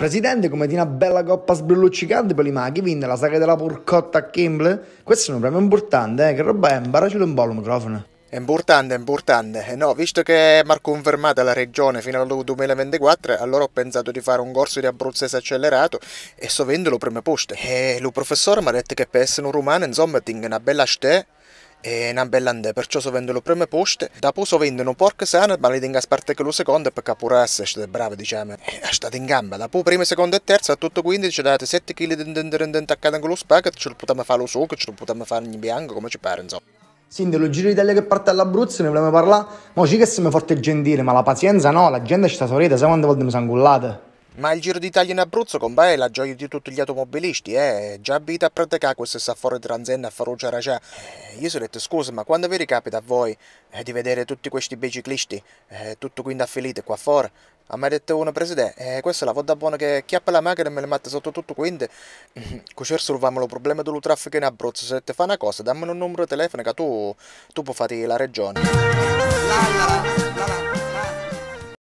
Presidente come di una bella coppa sbrilluccicante per i maghi, vinta la saga della porcotta a Kimble. Questo è un problema importante, eh? che roba è? Imbaracelo un po' il microfono. È importante, è importante. Eh, no, visto che mi ha confermata la regione fino al 2024, allora ho pensato di fare un corso di abruzzese accelerato e sto vendendo prime poste. E eh, il professore mi ha detto che per essere un romano, insomma, tinga una bella ste e una bella andè, perciò so vendo le prime poste, dopo so un porco sano, ma le tengo a parte che lo secondo perché pure essa diciamo. eh, è stata brava, diciamo, è stata in gamba, dopo prima, seconda e terza, a tutto 15 date 7 kg di attaccata con lo spaghetto, ce lo potevamo fare lo succo, ce lo potevamo fare in bianco, come ci pare, insomma. Sì, dello Giro d'Italia che parte all'Abruzzo ne volevamo parlare, ma ci che siamo forti e gentili, ma la pazienza no, la gente ci sta sorrida, sai quante volte mi sono angullate. Ma il Giro d'Italia in Abruzzo con è la gioia di tutti gli automobilisti, eh? Già abita a praticare questo saffore di Ranzenna a Farrugia Racià. Eh, io sono detto scusa, ma quando vi ricapita a voi eh, di vedere tutti questi biciclisti, eh, tutto quindi affilito qua fuori? A me Ha detto uno presidente, eh, questa è la volta buona che chiappa la macchina e me la mette sotto tutto quindi. Così risolviamo il problema del traffico in Abruzzo. Se te fa una cosa, dammi un numero di telefono che tu, tu puoi fare la regione. La, la.